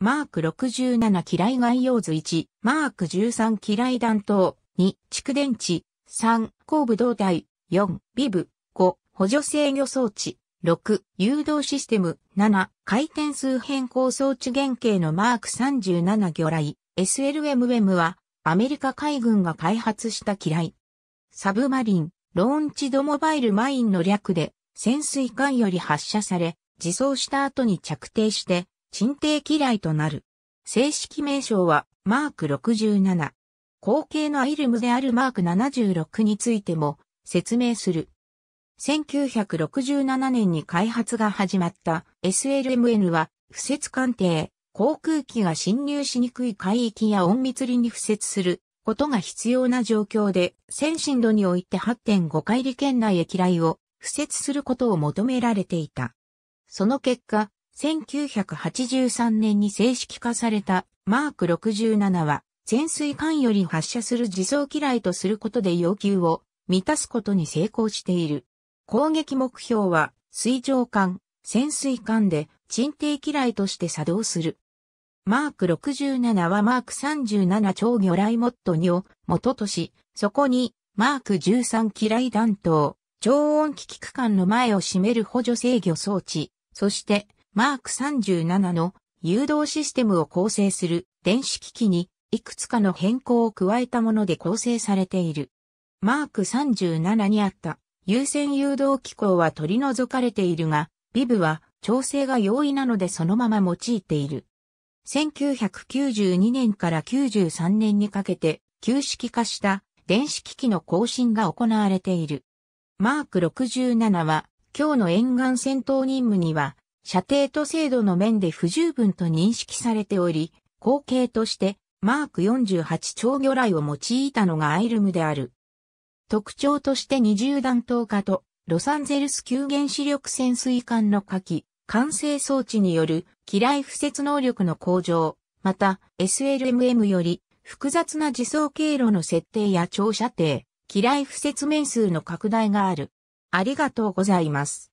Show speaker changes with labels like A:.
A: マーク67嫌い概要図1、マーク13嫌い弾頭、2、蓄電池、3、後部胴体、4、ビブ、5、補助制御装置、6、誘導システム、7、回転数変更装置原型のマーク37魚雷、SLMM は、アメリカ海軍が開発した機雷。サブマリン、ローンチドモバイルマインの略で、潜水艦より発射され、自走した後に着底して、沈底機雷となる。正式名称はマーク67。後継のアイルムであるマーク76についても説明する。1967年に開発が始まった SLMN は、不設艦艇、航空機が侵入しにくい海域や隠密裏に不設することが必要な状況で、先進度において8.5海里圏内へ機雷を不設することを求められていた。その結果、1983年に正式化されたマーク67は潜水艦より発射する自走機雷とすることで要求を満たすことに成功している。攻撃目標は水上艦、潜水艦で沈底機雷として作動する。マーク67はマーク37超魚雷モットにを元とし、そこにマーク13機雷弾頭、超音機器区間の前を占める補助制御装置、そしてマーク37の誘導システムを構成する電子機器にいくつかの変更を加えたもので構成されている。マーク37にあった優先誘導機構は取り除かれているが、ビブは調整が容易なのでそのまま用いている。1992年から93年にかけて旧式化した電子機器の更新が行われている。マーク67は今日の沿岸戦闘任務には射程と精度の面で不十分と認識されており、後継としてマーク48超魚雷を用いたのがアイルムである。特徴として20弾頭化とロサンゼルス急原子力潜水艦の火器、完成装置による機雷不設能力の向上、また SLMM より複雑な自走経路の設定や長射程、機雷不設面数の拡大がある。ありがとうございます。